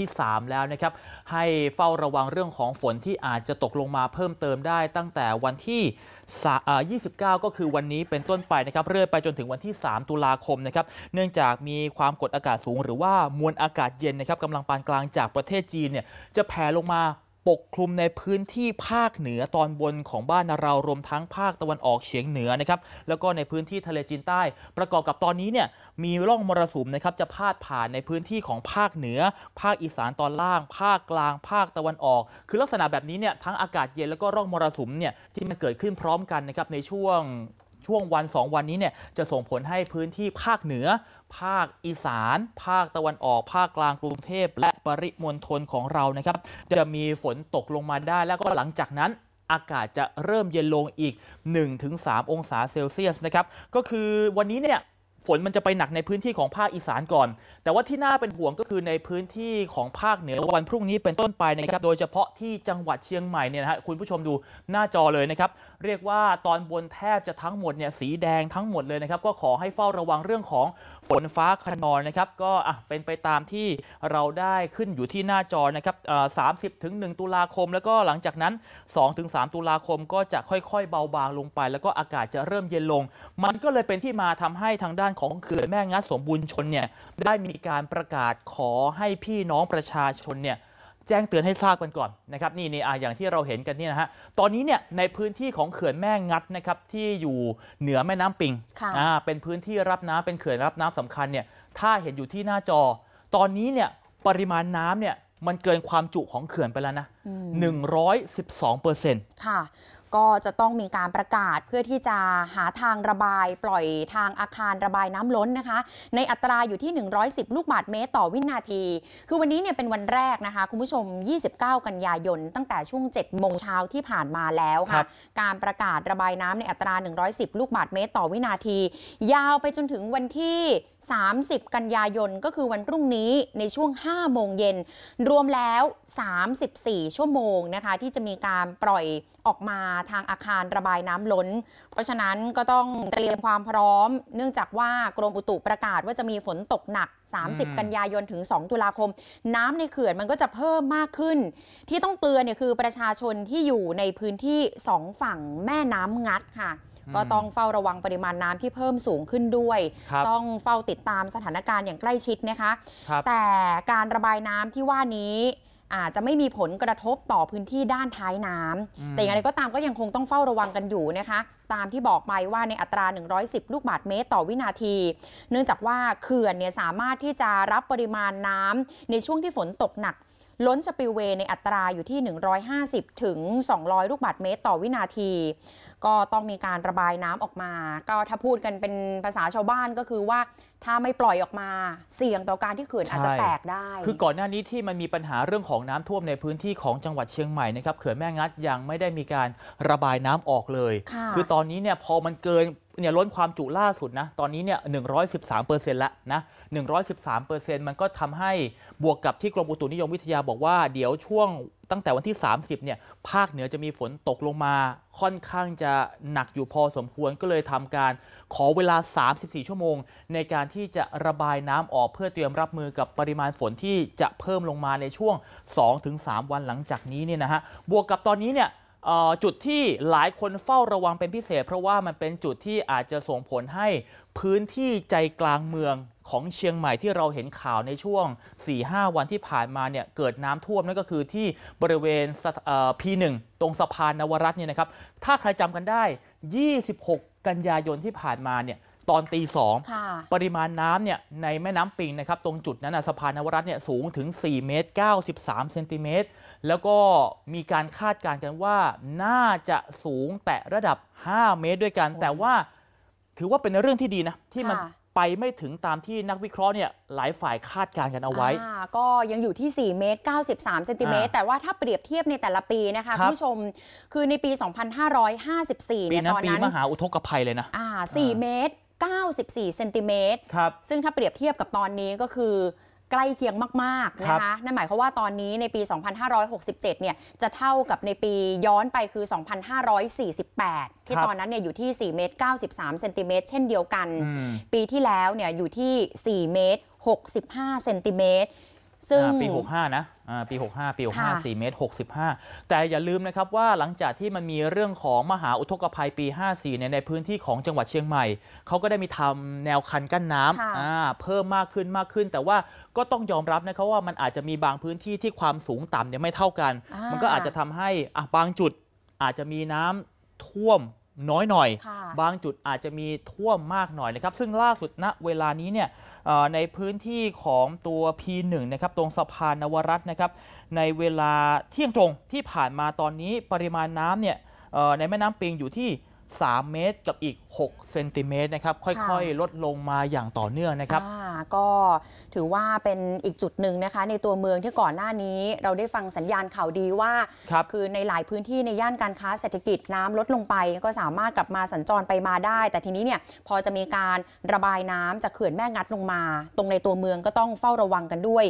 ที่ 3 แล้วนะครับ ให้เฝ้าระวังเรื่องของฝนที่อาจจะตกลงมาเพิ่มเติมได้ตั้งแต่วันที่ 29 ก็คือวันนี้เป็นต้นไปนะครับ เรื่อยไปจนถึงวันที่ 3 ตุลาคมนะครับ เนื่องจากมีความกดอากาศสูง หรือว่ามวลอากาศเย็นนะครับกำลังปานกลางจากประเทศจีนเนี่ยจะแผ่ลงมาปกคลุมในพื้นที่ภาคเหนือตอนบนของบ้านเรารวมทั้งภาคตะวันออกเฉียงเหนือนะครับแล้วก็ในพื้นที่ทะเลจีนใต้ ประกอบกับตอนนี้เนี่ยมีร่องมรสุมนะครับจะพาดผ่านในพื้นที่ของภาคเหนือ ภาคอีสานตอนล่าง ภาคกลางภาคตะวันออก คือลักษณะแบบนี้เนี่ยทั้งอากาศเย็นแล้วก็ร่องมรสุมเนี่ยที่มันเกิดขึ้นพร้อมกันนะครับในช่วงช่วงวัน 2 วันนี้เนี่ยจะส่งผลให้พื้นที่ภาคเหนือ ภาคอีสาน ภาคตะวันออก ภาคกลางกรุงเทพและริมณฑลของเรานะครับ จะมีฝนตกลงมาได้ แล้วก็หลังจากนั้นอากาศจะเริ่มเย็นลงอีก 1-3 องศาเซลเซียสนะครับ ก็คือวันนี้เนี่ยฝนมันจะไปหนักในพื้นที่ของภาคอีสานก่อน แต่ว่าที่น่าเป็นห่วงก็คือในพื้นที่ของภาคเหนือวันพรุ่งนี้เป็นต้นไปนะครับ โดยเฉพาะที่จังหวัดเชียงใหม่เนี่ยนะฮะคุณผู้ชมดูหน้าจอเลยนะครับเรียกว่าตอนบนแทบจะทั้งหมดเนี่ยสีแดงทั้งหมดเลยนะครับก็ขอให้เฝ้าระวังเรื่องของฝนฟ้าคะนองนะครับก็อ่ะเป็นไปตามที่เราได้ขึ้นอยู่ที่หน้าจอนะครับสามสิบถึงหนึ่งตุลาคม แล้วก็หลังจากนั้น 2-3 ตุลาคมก็จะค่อย ๆ เบาบางลงไป แล้วก็อากาศจะเริ่มเย็นลง มันก็เลยเป็นที่มาทำให้ทางด้านของเขื่อนแม่งัดสมบูรณ์ชนเนี่ยได้มีการประกาศขอให้พี่น้องประชาชนเนี่ยแจ้งเตือนให้ทราบกันก่อนนะครับ นี่นี่อย่างที่เราเห็นกันนี่นะฮะตอนนี้เนี่ยในพื้นที่ของเขื่อนแม่งัดนะครับที่อยู่เหนือแม่น้ำปิงอ่าเป็นพื้นที่รับน้ำเป็นเขื่อนรับน้ำสำคัญเนี่ยถ้าเห็นอยู่ที่หน้าจอ ตอนนี้เนี่ยปริมาณน้ำเนี่ยมันเกินความจุของเขื่อนไปแล้วนะ112เปอร์เซ็นต์ค่ะก็จะต้องมีการประกาศเพื่อที่จะหาทางระบายปล่อยทางอาคารระบายน้ำล้นนะคะในอัตราอยู่ที่ 110 ลูกบาทเมตรต่อวินาที คือวันนี้เนี่ยเป็นวันแรกนะคะ คุณผู้ชม 29 กันยายนตั้งแต่ช่วง 7 โมงเช้าที่ผ่านมาแล้วค่ะ การประกาศระบายน้ำในอัตรา 110 ลูกบาทเมตรต่อวินาที ยาวไปจนถึงวันที่30 กันยายนก็คือวันพรุ่งนี้ในช่วง 5 โมงเย็น รวมแล้ว 34 ชั่วโมงนะคะ ที่จะมีการปล่อยออกมาทางอาคารระบายน้ำล้น เพราะฉะนั้นก็ต้องเตรียมความพร้อม เนื่องจากว่ากรมอุตุประกาศว่าจะมีฝนตกหนัก 30 กันยายนถึง 2 ตุลาคม น้ำในเขื่อนมันก็จะเพิ่มมากขึ้น ที่ต้องเตือนเนี่ยคือประชาชนที่อยู่ในพื้นที่ 2 ฝั่งแม่น้ำงัดค่ะก็ต้องเฝ้าระวังปริมาณน้ำที่เพิ่มสูงขึ้นด้วย ต้องเฝ้าติดตามสถานการณ์อย่างใกล้ชิดนะคะ แต่การระบายน้ำที่ว่านี้อาจจะไม่มีผลกระทบต่อพื้นที่ด้านท้ายน้ำ แต่อย่างไรก็ตามก็ยังคงต้องเฝ้าระวังกันอยู่นะคะ ตามที่บอกไปว่าในอัตรา 110 ลูกบาศเมตรต่อวินาที เนื่องจากว่าเขื่อนเนี่ยสามารถที่จะรับปริมาณน้ำในช่วงที่ฝนตกหนักล้นสปิลเวย์ในอัตราอยู่ที่ 150 ถึง 200 ลูกบาทเมตรต่อวินาที ก็ต้องมีการระบายน้ำออกมา ก็ถ้าพูดกันเป็นภาษาชาวบ้านก็คือว่าถ้าไม่ปล่อยออกมาเสี่ยงต่อการที่เขื่อนอาจจะแตกได้ คือก่อนหน้านี้ที่มันมีปัญหาเรื่องของน้ำท่วมในพื้นที่ของจังหวัดเชียงใหม่นะครับ เขื่อนแม่งัดยังไม่ได้มีการระบายน้ำออกเลย คือตอนนี้เนี่ยพอมันเกินเนี่ยล้นความจุล่าสุดนะตอนนี้เนี่ย113%แล้วนะน113%มันก็ทำให้บวกกับที่กรมอุตุนิยมวิทยาบอกว่า เดี๋ยวช่วงตั้งแต่วันที่ 30เนี่ยภาคเหนือจะมีฝนตกลงมา ค่อนข้างจะหนักอยู่พอสมควรก็เลยทำการขอเวลา 34 ชั่วโมง ในการที่จะระบายน้ำออกเพื่อเตรียมรับมือกับปริมาณฝนที่จะเพิ่มลงมาในช่วง 2-3 วันหลังจากนี้เนี่ยนะฮะบวกกับตอนนี้เนี่ยจุดที่หลายคนเฝ้าระวังเป็นพิเศษเพราะว่ามันเป็นจุดที่อาจจะส่งผลให้พื้นที่ใจกลางเมืองของเชียงใหม่ที่เราเห็นข่าวในช่วง 4-5 วันที่ผ่านมาเนี่ยเกิดน้ำท่วมนั่นก็คือที่บริเวณพีหนึ่งตรงสะพานนวรัตน์เนี่ยนะครับ ถ้าใครจำกันได้ 26 กันยายนที่ผ่านมาเนี่ยตอนตีสองปริมาณน้ำเนี่ยในแม่น้ำปิงนะครับ ตรงจุดนั้นสะพานนวรัตเนี่ยสูงถึง4 เมตร 93เซนติเมตร แล้วก็มีการคาดการณ์กันว่า น่าจะสูงแต่ระดับ 5 เมตรด้วยกัน แต่ว่าถือว่าเป็นเรื่องที่ดีนะ ที่มันไปไม่ถึงตามที่นักวิเคราะห์เนี่ยหลายฝ่ายคาดการณ์กันเอาไว้ ก็ยังอยู่ที่ 4 เมตร93เซนติเมตร แต่ว่าถ้าเปรียบเทียบในแต่ละปีนะคะคผู้ชม คือในปี 2554เนี่ยตอนนั้น ปีมหาอุทกภัยเลยนะ่4เมตร94เซนติเมตรครับ ซึ่งถ้าเปรียบเทียบกับตอนนี้ก็คือ ใกล้เคียงมาก ๆ นะคะ นั่นหมายความว่าตอนนี้ในปี 2567เนี่ยจะเท่ากับในปีย้อนไปคือ 2548 ที่ตอนนั้นเนี่ยอยู่ที่4เมตร93เซนติเมตรเช่นเดียวกัน ปีที่แล้วเนี่ยอยู่ที่4เมตร65เซนติเมตรซึ่งปี 65 นะปี 65 ปี65 4เมตร65 แต่อย่าลืมนะครับ ว่าหลังจากที่มันมีเรื่องของมหาอุทกภัยปี 54ในในพื้นที่ของจังหวัดเชียงใหม่ เขาก็ได้มีทำแนวคันกั้นน้ำเพิ่มมากขึ้นมากขึ้น แต่ว่าก็ต้องยอมรับนะครับว่ามันอาจจะมีบางพื้นที่ที่ความสูงต่ำเนี่ยไม่เท่ากัน มันก็อาจจะทำให้บางจุดอาจจะมีน้ำท่วมน้อยหน่อย บางจุดอาจจะมีท่วมมากหน่อยนะครับ ซึ่งล่าสุดณเวลานี้เนี่ยในพื้นที่ของตัว P1 นะครับ ตรงสะพานนวรัตน์นะครับ ในเวลาเที่ยงตรงที่ผ่านมาตอนนี้ปริมาณน้ำเนี่ยในแม่น้ำปิงอยู่ที่3 เมตรกับอีก 6 เซนติเมตรนะครับค่อยๆ ลดลงมาอย่างต่อเนื่องนะครับก็ถือว่าเป็นอีกจุดหนึ่งนะคะ ในตัวเมืองที่ก่อนหน้านี้เราได้ฟังสัญญาณข่าวดีว่าคคือในหลายพื้นที่ในย่านการค้าเศรษฐกิจน้ำลดลงไปก็สามารถกลับมาสัญจรไปมาได้ แต่ทีนี้เนี่ยพอจะมีการระบายน้ำจากเขื่อนแม่งัดลงมา ตรงในตัวเมืองก็ต้องเฝ้าระวังกันด้วย